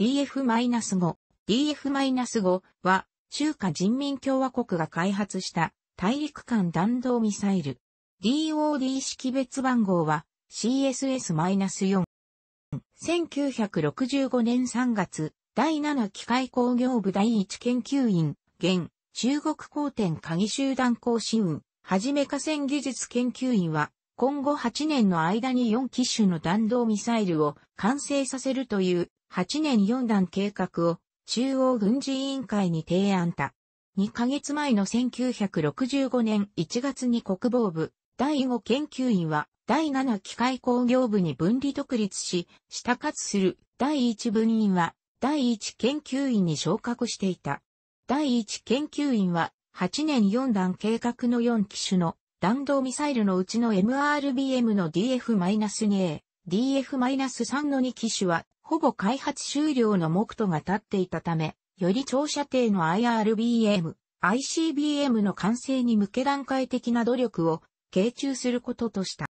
DF-5、DF-5 は中華人民共和国が開発した大陸間弾道ミサイル。DOD 識別番号は CSS-4。1965年3月、第7機械工業部第1研究員、現、中国工展鍵集団工師運、はじめ河川技術研究員は、今後8年の間に4機種の弾道ミサイルを完成させるという8年4段計画を中央軍事委員会に提案た。2ヶ月前の1965年1月に国防部第5研究員は第7機械工業部に分離独立し、下活する第1分院は第1研究員に昇格していた。第1研究員は8年4段計画の4機種の弾道ミサイルのうちの MRBM の DF-2A、DF-3 の2機種はほぼ開発終了の目途が立っていたため、より長射程の IRBM、ICBM の完成に向け段階的な努力を傾注することとした。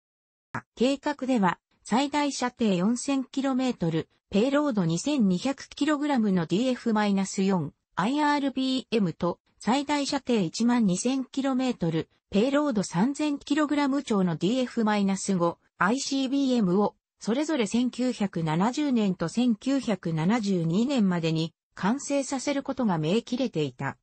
計画では、最大射程 4000km、ペイロード 2200kg の DF-4、IRBM と最大射程 12000km、ペイロード 3000kg 超の DF-5、ICBM をそれぞれ1970年と1972年までに完成させることが明記れていた。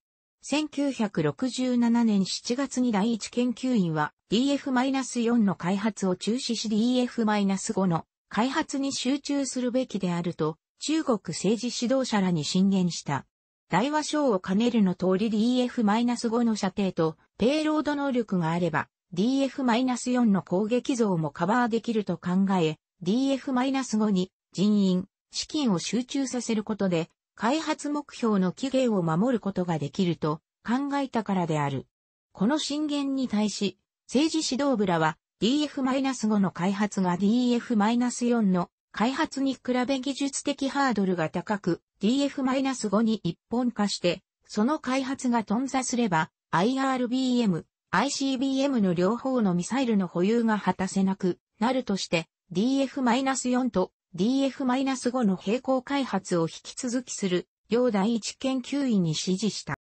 1967年7月に第一研究員は DF-4 の開発を中止し DF-5 の開発に集中するべきであると中国政治指導者らに進言した。大和賞を兼ねるの通り DF-5 の射程とペイロード能力があれば DF-4 の攻撃像もカバーできると考え、DF-5 に人員、資金を集中させることで、開発目標の期限を守ることができると考えたからである。この進言に対し、政治指導部らは DF-5 の開発が DF-4 の開発に比べ技術的ハードルが高く DF-5 に一本化して、その開発が頓挫すれば IRBM、ICBM の両方のミサイルの保有が果たせなくなるとして DF-4 と DF-5 の並行開発を引き続きする、両第一研究員に指示した。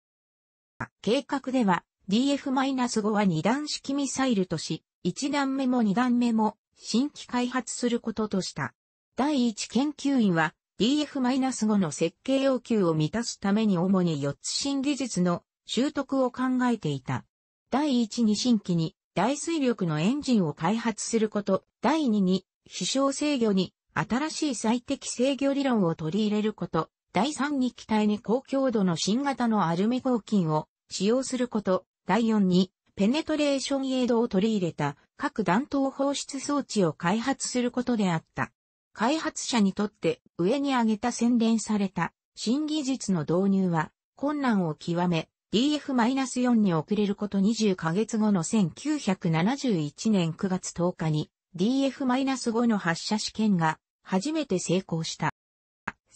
計画では、DF-5 は二段式ミサイルとし、一段目も二段目も新規開発することとした。第一研究員は DF-5 の設計要求を満たすために主に4つ新技術の習得を考えていた。第1に新規に大水力のエンジンを開発すること、第2に飛翔制御に新しい最適制御理論を取り入れること、第3に機体に高強度の新型のアルミ合金を使用すること、第4にペネトレーションエイドを取り入れた各弾頭放出装置を開発することであった。開発者にとって上に挙げた洗練された新技術の導入は困難を極め DF-4 に遅れること20ヶ月後の1971年9月10日に DF-5 の発射試験が初めて成功した。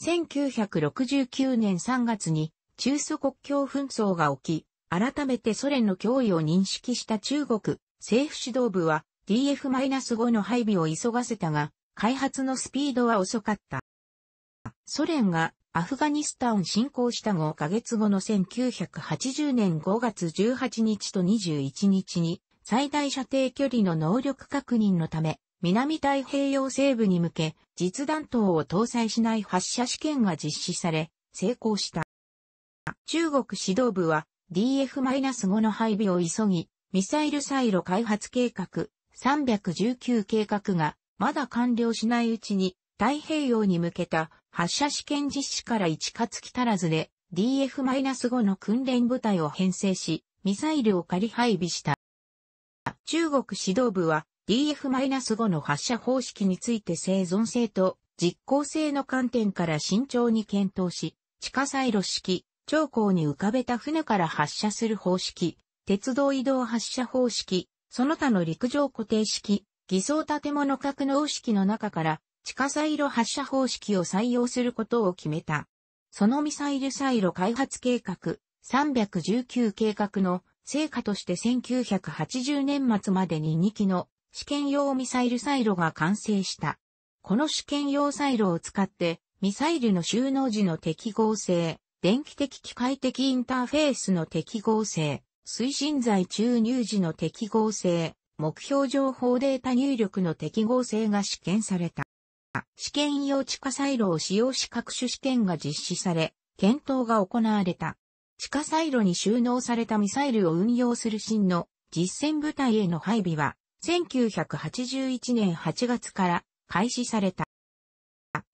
1969年3月に中ソ国境紛争が起き、改めてソ連の脅威を認識した中国政府指導部は DF-5 の配備を急がせたが、開発のスピードは遅かった。ソ連がアフガニスタン侵攻した5ヶ月後の1980年5月18日と21日に最大射程距離の能力確認のため、南太平洋西部に向け、実弾頭を搭載しない発射試験が実施され、成功した。中国指導部は DF-5 の配備を急ぎ、ミサイルサイロ開発計画319計画がまだ完了しないうちに太平洋に向けた発射試験実施から1か月足らずで DF-5 の訓練部隊を編成し、ミサイルを仮配備した。中国指導部は DF-5 の発射方式について生存性と実効性の観点から慎重に検討し、地下サイロ式、長江に浮かべた船から発射する方式、鉄道移動発射方式、その他の陸上固定式、偽装建物格納式の中から地下サイロ発射方式を採用することを決めた。そのミサイルサイロ開発計画319計画の成果として1980年末までに2機の試験用ミサイルサイロが完成した。この試験用サイロを使って、ミサイルの収納時の適合性、電気的機械的インターフェースの適合性、推進剤注入時の適合性、目標情報データ入力の適合性が試験された。試験用地下サイロを使用し各種試験が実施され、検討が行われた。地下サイロに収納されたミサイルを運用する新の実戦部隊への配備は、1981年8月から開始された。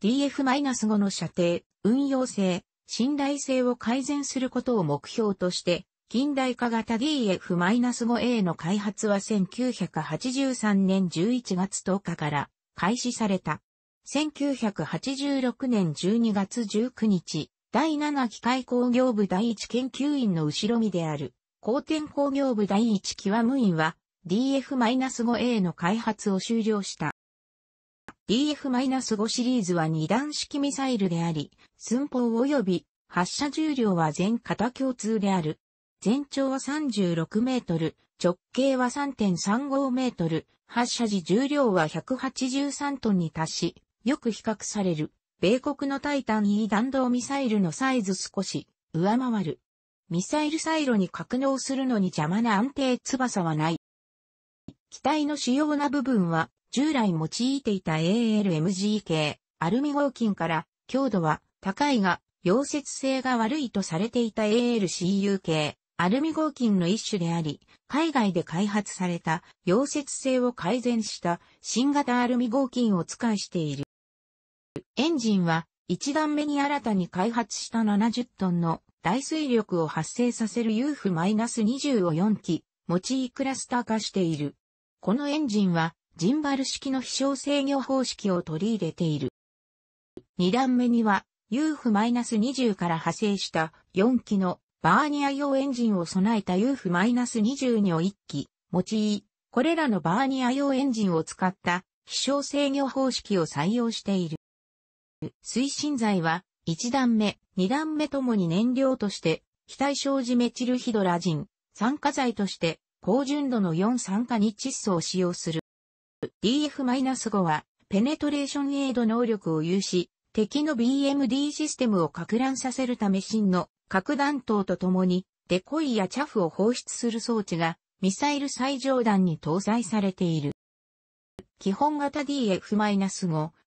DF-5 の射程、運用性、信頼性を改善することを目標として、近代化型 DF-5A の開発は1983年11月10日から開始された。1986年12月19日、第7機械工業部第1研究員の後ろ身である、工天工業部第1極務員は、DF-5A の開発を終了した。DF-5 シリーズは二段式ミサイルであり、寸法及び発射重量は全型共通である。全長は36メートル、直径は3.35メートル、発射時重量は183トンに達し、よく比較される。米国のタイタン E 弾道ミサイルのサイズ少し上回る。ミサイルサイロに格納するのに邪魔な安定翼はない。機体の主要な部分は従来用いていた ALMG 系アルミ合金から強度は高いが溶接性が悪いとされていた ALCU 系アルミ合金の一種であり、海外で開発された溶接性を改善した新型アルミ合金を使いしている。エンジンは1段目に新たに開発した70トンの大水力を発生させる UF-20 を4機ちいクラスター化している。このエンジンはジンバル式の飛翔制御方式を取り入れている。2段目には UF-20 から派生した4機のバーニア用エンジンを備えた UF-22 を1機用い、これらのバーニア用エンジンを使った飛翔制御方式を採用している。推進剤は、1段目、2段目ともに燃料として、非対障子、メチルヒドラジン、酸化剤として、高純度の4酸化に窒素を使用する。DF-5 は、ペネトレーションエイド能力を有し、敵の BMD システムを拡乱させるため真の核弾頭とともに、デコイやチャフを放出する装置が、ミサイル最上段に搭載されている。基本型 DF-5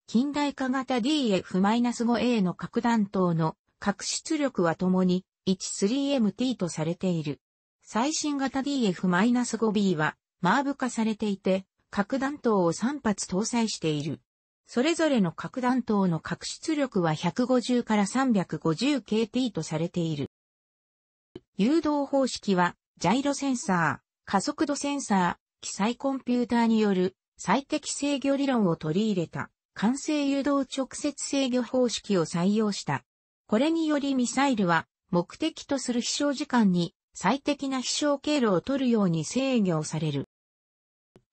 近代化型 DF-5A の核弾頭の核出力は共に 13MT とされている。最新型 DF-5B はマーブ化されていて、核弾頭を3発搭載している。それぞれの核弾頭の核出力は150から 350KT とされている。誘導方式は、ジャイロセンサー、加速度センサー、記載コンピューターによる最適制御理論を取り入れた。完成誘導直接制御方式を採用した。これによりミサイルは目的とする飛翔時間に最適な飛翔経路を取るように制御される。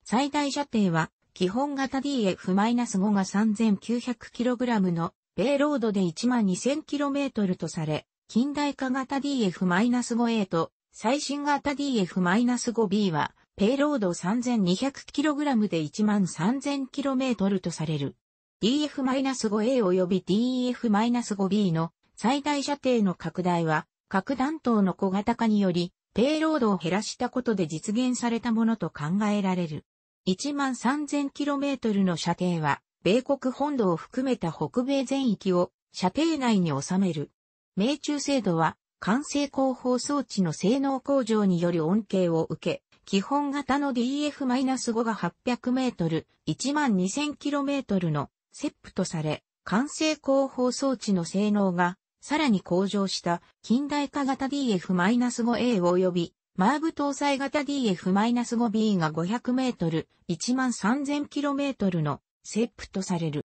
最大射程は基本型 DF-5 が 3900kg の米ロードで 12000km とされ、近代化型 DF-5A と最新型 DF-5B は、ペイロード 3200kg で 13000km とされる。DF-5A 及び d f 5 b の最大射程の拡大は、核弾頭の小型化により、ペイロードを減らしたことで実現されたものと考えられる。13000km の射程は、米国本土を含めた北米全域を射程内に収める。命中精度は、完成広報装置の性能向上により恩恵を受け、基本型の DF-5 が800メートル、2 0 0 0 k m のセップとされ、完成広報装置の性能がさらに向上した近代化型 DF-5A 及びマーブ搭載型 DF-5B が500メートル、13000キロメートルのセップとされる。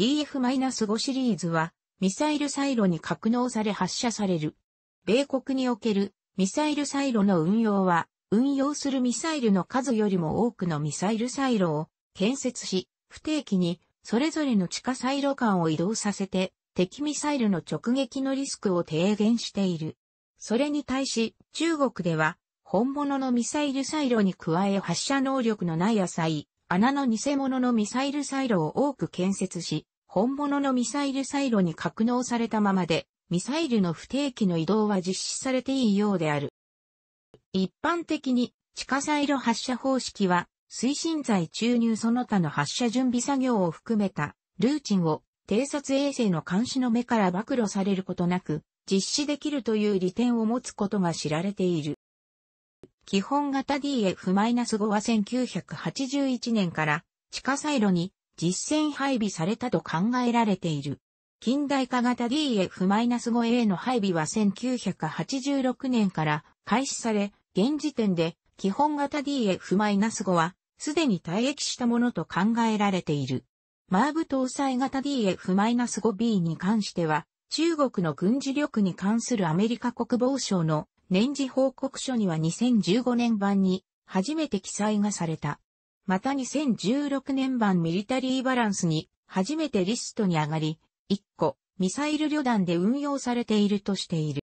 DF-5 シリーズはミサイルサイロに格納され発射される。米国におけるミサイルサイロの運用は運用するミサイルの数よりも多くのミサイルサイロを建設し、不定期にそれぞれの地下サイロ間を移動させて、敵ミサイルの直撃のリスクを低減している。それに対し、中国では、本物のミサイルサイロに加え発射能力のない浅い、穴の偽物のミサイルサイロを多く建設し、本物のミサイルサイロに格納されたままで、ミサイルの不定期の移動は実施されていいようである。一般的に地下サイロ発射方式は推進剤注入その他の発射準備作業を含めたルーチンを偵察衛星の監視の目から暴露されることなく実施できるという利点を持つことが知られている。基本型 DF-5 は1981年から地下サイロに実戦配備されたと考えられている。近代化型 DF-5A の配備は1986年から開始され、現時点で基本型 DF-5 はすでに退役したものと考えられている。マーブ搭載型 DF-5B に関しては、中国の軍事力に関するアメリカ国防省の年次報告書には2015年版に初めて記載がされた。また2016年版ミリタリーバランスに初めてリストに上がり、1個ミサイル旅団で運用されているとしている。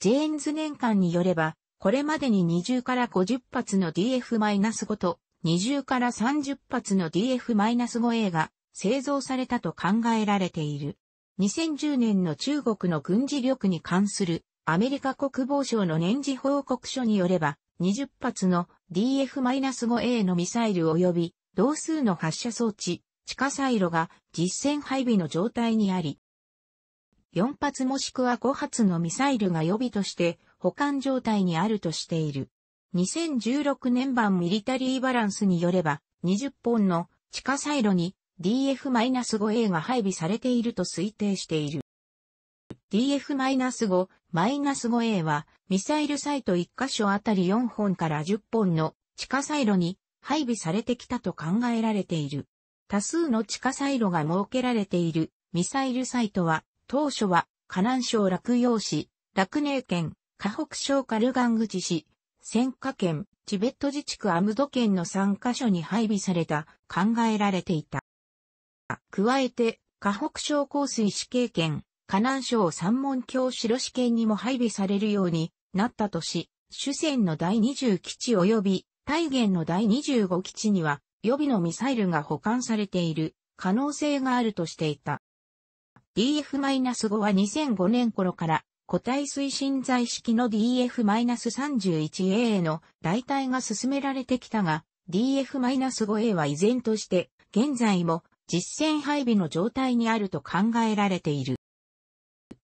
ジェーンズ年間によれば、これまでに20から50発の DF-5 と20から30発の DF-5A が製造されたと考えられている。2010年の中国の軍事力に関するアメリカ国防省の年次報告書によれば、20発の DF-5A のミサイル及び同数の発射装置、地下サイロが実戦配備の状態にあり、4発もしくは5発のミサイルが予備として保管状態にあるとしている。2016年版ミリタリーバランスによれば、20本の地下サイロに DF-5A が配備されていると推定している。DF-5、-5A は、ミサイルサイト1箇所あたり4本から10本の地下サイロに配備されてきたと考えられている。多数の地下サイロが設けられているミサイルサイトは、当初は、河南省洛陽市、洛寧県、河北省カルガン口市、戦火県、チベット自治区アムド県の3カ所に配備された、考えられていた。加えて、河北省降水死刑圏、河南省三門橋白死刑にも配備されるようになったとし、主戦の第20基地及び、大元の第25基地には、予備のミサイルが保管されている可能性があるとしていた。DF-5 は2005年頃から固体推進剤式の DF-31A の代替が進められてきたが、DF-5A は依然として、現在も実戦配備の状態にあると考えられている。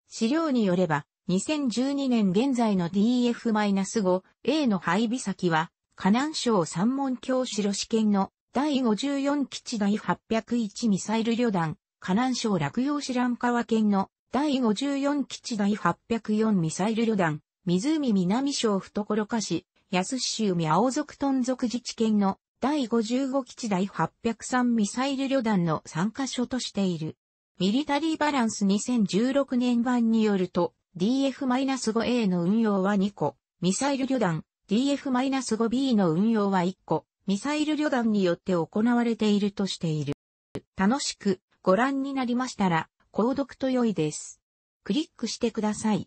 資料によれば、2012年現在の DF-5A の配備先は、河南省三門橋城試験の第54基地第801ミサイル旅団、河南省洛陽市カワ県の第54基地第804ミサイル旅団、湖南省懐かし、安州海青族ン族自治県の第55基地第803ミサイル旅団の参加所としている。ミリタリーバランス2016年版によると、DF-5A の運用は2個、ミサイル旅団、DF-5B の運用は1個、ミサイル旅団によって行われているとしている。楽しくご覧になりましたら、購読と良いです。クリックしてください。